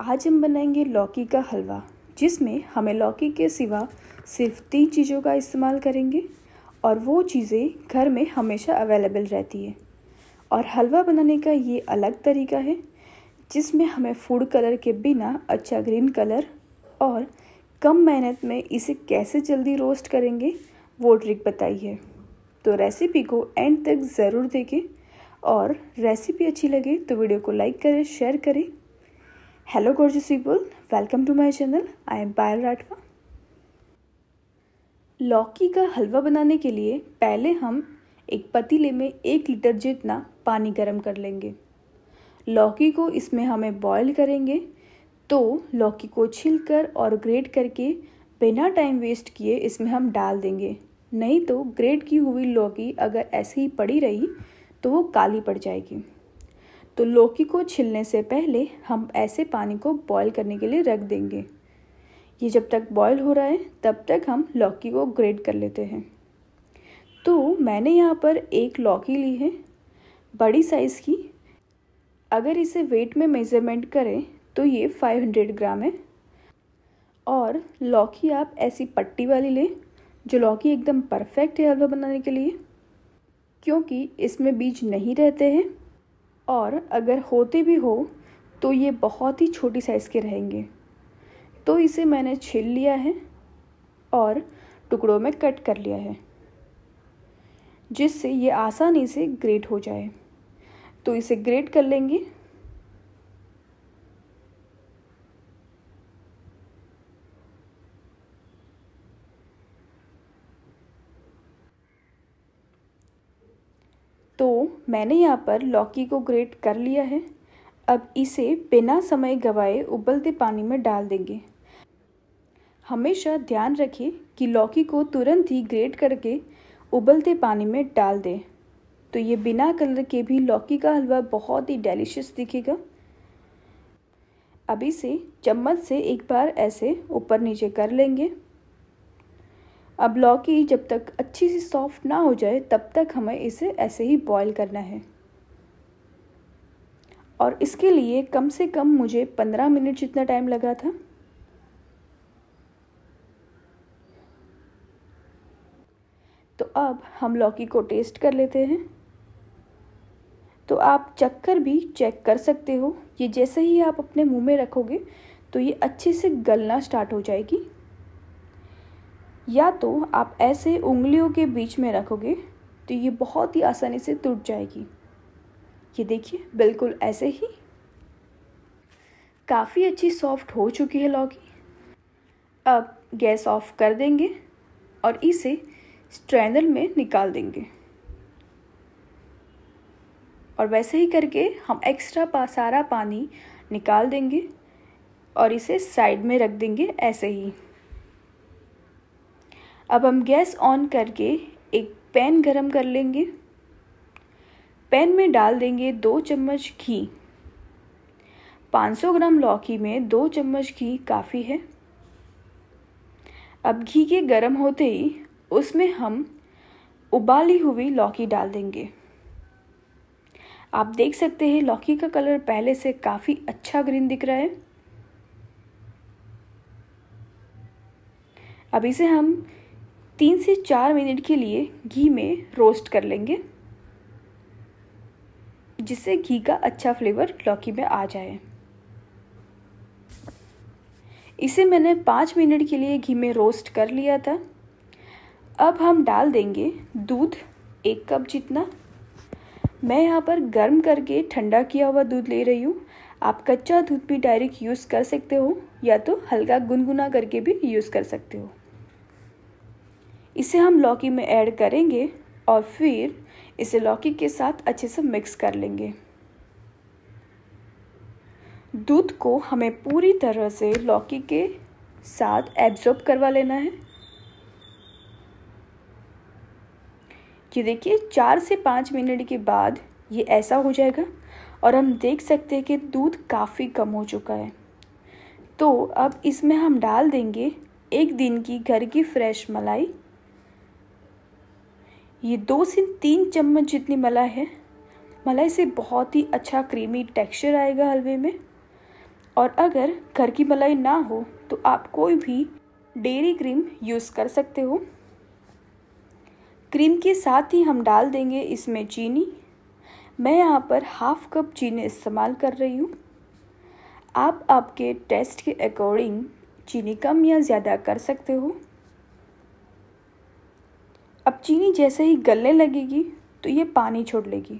आज हम बनाएंगे लौकी का हलवा जिसमें हमें लौकी के सिवा सिर्फ तीन चीज़ों का इस्तेमाल करेंगे और वो चीज़ें घर में हमेशा अवेलेबल रहती है और हलवा बनाने का ये अलग तरीका है जिसमें हमें फूड कलर के बिना अच्छा ग्रीन कलर और कम मेहनत में इसे कैसे जल्दी रोस्ट करेंगे वो ट्रिक बताई है तो रेसिपी को एंड तक ज़रूर देखें और रेसिपी अच्छी लगे तो वीडियो को लाइक करें शेयर करें hello gorgeous people, welcome to my channel I am Payal Rathwa लौकी का हलवा बनाने के लिए पहले हम एक पतीले में एक लीटर जितना पानी गर्म कर लेंगे लौकी को इसमें हमें बॉईल करेंगे तो लौकी को छीलकर और ग्रेट करके बिना टाइम वेस्ट किए इसमें हम डाल देंगे नहीं तो ग्रेट की हुई लौकी अगर ऐसे ही पड़ी रही तो वो काली पड़ जाएगी तो लौकी को छिलने से पहले हम ऐसे पानी को बॉईल करने के लिए रख देंगे ये जब तक बॉईल हो रहा है तब तक हम लौकी को ग्रेट कर लेते हैं तो मैंने यहाँ पर एक लौकी ली है बड़ी साइज़ की अगर इसे वेट में मेज़रमेंट करें तो ये 500 ग्राम है और लौकी आप ऐसी पट्टी वाली लें जो लौकी एकदम परफेक्ट है हलवा बनाने के लिए क्योंकि इसमें बीज नहीं रहते हैं और अगर होते भी हो तो ये बहुत ही छोटी साइज़ के रहेंगे तो इसे मैंने छील लिया है और टुकड़ों में कट कर लिया है जिससे ये आसानी से ग्रेट हो जाए तो इसे ग्रेट कर लेंगे मैंने यहाँ पर लौकी को ग्रेट कर लिया है अब इसे बिना समय गवाए उबलते पानी में डाल देंगे हमेशा ध्यान रखें कि लौकी को तुरंत ही ग्रेट करके उबलते पानी में डाल दें तो ये बिना कलर के भी लौकी का हलवा बहुत ही डेलीशियस दिखेगा अभी से चम्मच से एक बार ऐसे ऊपर नीचे कर लेंगे अब लौकी जब तक अच्छी सी सॉफ्ट ना हो जाए तब तक हमें इसे ऐसे ही बॉईल करना है और इसके लिए कम से कम मुझे पंद्रह मिनट जितना टाइम लगा था तो अब हम लौकी को टेस्ट कर लेते हैं तो आप चक्कर भी चेक कर सकते हो ये जैसे ही आप अपने मुंह में रखोगे तो ये अच्छे से गलना स्टार्ट हो जाएगी या तो आप ऐसे उंगलियों के बीच में रखोगे तो ये बहुत ही आसानी से टूट जाएगी ये देखिए बिल्कुल ऐसे ही काफ़ी अच्छी सॉफ्ट हो चुकी है लौकी अब गैस ऑफ कर देंगे और इसे स्ट्रैंडल में निकाल देंगे और वैसे ही करके हम एक्स्ट्रा पा सारा पानी निकाल देंगे और इसे साइड में रख देंगे ऐसे ही अब हम गैस ऑन करके एक पैन गरम कर लेंगे पैन में डाल देंगे दो चम्मच घी 500 ग्राम लौकी में दो चम्मच घी काफ़ी है अब घी के गरम होते ही उसमें हम उबाली हुई लौकी डाल देंगे आप देख सकते हैं लौकी का कलर पहले से काफ़ी अच्छा ग्रीन दिख रहा है अब इसे हम तीन से चार मिनट के लिए घी में रोस्ट कर लेंगे जिससे घी का अच्छा फ्लेवर लौकी में आ जाए इसे मैंने पाँच मिनट के लिए घी में रोस्ट कर लिया था अब हम डाल देंगे दूध एक कप जितना मैं यहाँ पर गर्म करके ठंडा किया हुआ दूध ले रही हूँ आप कच्चा दूध भी डायरेक्ट यूज़ कर सकते हो या तो हल्का गुनगुना करके भी यूज़ कर सकते हो इसे हम लौकी में ऐड करेंगे और फिर इसे लौकी के साथ अच्छे से मिक्स कर लेंगे दूध को हमें पूरी तरह से लौकी के साथ एब्जॉर्ब करवा लेना है ये देखिए चार से पाँच मिनट के बाद ये ऐसा हो जाएगा और हम देख सकते हैं कि दूध काफ़ी कम हो चुका है तो अब इसमें हम डाल देंगे एक दिन की घर की फ्रेश मलाई ये दो से तीन चम्मच जितनी मलाई है मलाई से बहुत ही अच्छा क्रीमी टेक्सचर आएगा हलवे में और अगर घर की मलाई ना हो तो आप कोई भी डेयरी क्रीम यूज़ कर सकते हो क्रीम के साथ ही हम डाल देंगे इसमें चीनी मैं यहाँ पर हाफ़ कप चीनी इस्तेमाल कर रही हूँ आप आपके टेस्ट के अकॉर्डिंग चीनी कम या ज़्यादा कर सकते हो अब चीनी जैसे ही गलने लगेगी तो ये पानी छोड़ लेगी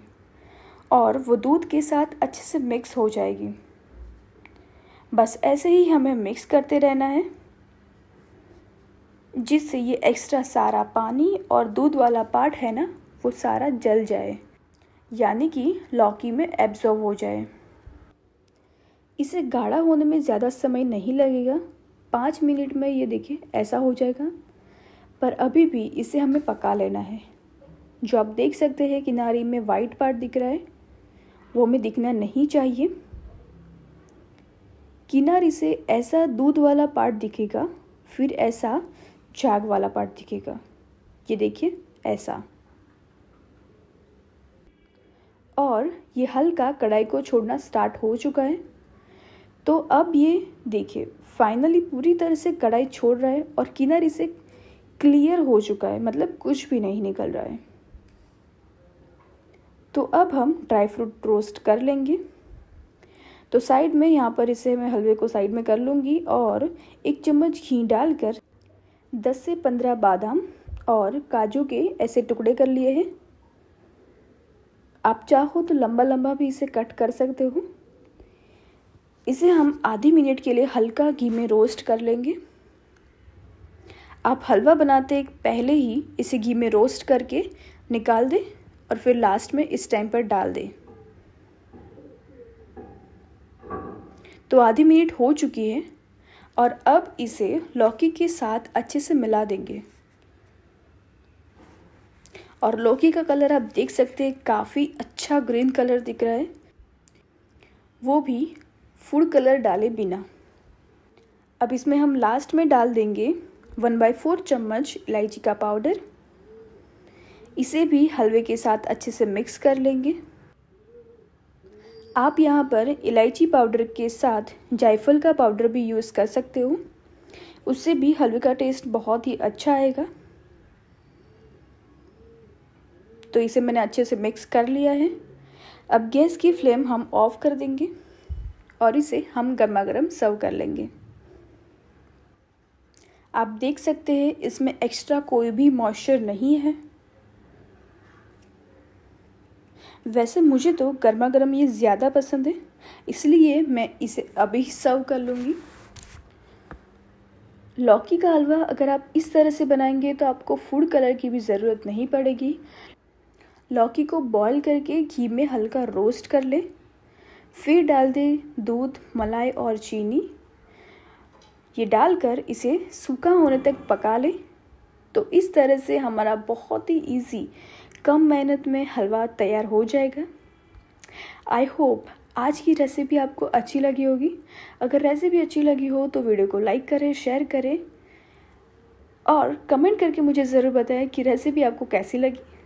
और वो दूध के साथ अच्छे से मिक्स हो जाएगी बस ऐसे ही हमें मिक्स करते रहना है जिससे ये एक्स्ट्रा सारा पानी और दूध वाला पार्ट है ना वो सारा जल जाए यानी कि लौकी में एब्जॉर्व हो जाए इसे गाढ़ा होने में ज़्यादा समय नहीं लगेगा पाँच मिनट में ये देखिए ऐसा हो जाएगा पर अभी भी इसे हमें पका लेना है जो आप देख सकते हैं किनारी में वाइट पार्ट दिख रहा है वो हमें दिखना नहीं चाहिए किनारी से ऐसा दूध वाला पार्ट दिखेगा फिर ऐसा झाग वाला पार्ट दिखेगा ये देखिए ऐसा और ये हल्का कढ़ाई को छोड़ना स्टार्ट हो चुका है तो अब ये देखिए फाइनली पूरी तरह से कढ़ाई छोड़ रहा है और किनारी से क्लियर हो चुका है मतलब कुछ भी नहीं निकल रहा है तो अब हम ड्राई फ्रूट रोस्ट कर लेंगे तो साइड में यहाँ पर इसे मैं हलवे को साइड में कर लूँगी और एक चम्मच घी डालकर 10 से 15 बादाम और काजू के ऐसे टुकड़े कर लिए हैं आप चाहो तो लंबा लंबा भी इसे कट कर सकते हो इसे हम आधे मिनट के लिए हल्का घी में रोस्ट कर लेंगे आप हलवा बनाते पहले ही इसे घी में रोस्ट करके निकाल दें और फिर लास्ट में इस टाइम पर डाल दें तो आधी मिनट हो चुकी है और अब इसे लौकी के साथ अच्छे से मिला देंगे और लौकी का कलर आप देख सकते हैं काफ़ी अच्छा ग्रीन कलर दिख रहा है वो भी फूड कलर डाले बिना अब इसमें हम लास्ट में डाल देंगे वन बाई फोर चम्मच इलायची का पाउडर इसे भी हलवे के साथ अच्छे से मिक्स कर लेंगे आप यहाँ पर इलायची पाउडर के साथ जायफल का पाउडर भी यूज़ कर सकते हो उससे भी हलवे का टेस्ट बहुत ही अच्छा आएगा तो इसे मैंने अच्छे से मिक्स कर लिया है अब गैस की फ्लेम हम ऑफ़ कर देंगे और इसे हम गर्मा गर्म सर्व कर लेंगे आप देख सकते हैं इसमें एक्स्ट्रा कोई भी मॉइस्चर नहीं है वैसे मुझे तो गर्मा गर्म ये ज़्यादा पसंद है इसलिए मैं इसे अभी सर्व कर लूँगी लौकी का हलवा अगर आप इस तरह से बनाएंगे तो आपको फूड कलर की भी ज़रूरत नहीं पड़ेगी लौकी को बॉईल करके घी में हल्का रोस्ट कर लें फिर डाल दें दूध मलाई और चीनी ये डालकर इसे सूखा होने तक पका लें तो इस तरह से हमारा बहुत ही इजी कम मेहनत में हलवा तैयार हो जाएगा आई होप आज की रेसिपी आपको अच्छी लगी होगी अगर रेसिपी अच्छी लगी हो तो वीडियो को लाइक करें शेयर करें और कमेंट करके मुझे ज़रूर बताएं कि रेसिपी आपको कैसी लगी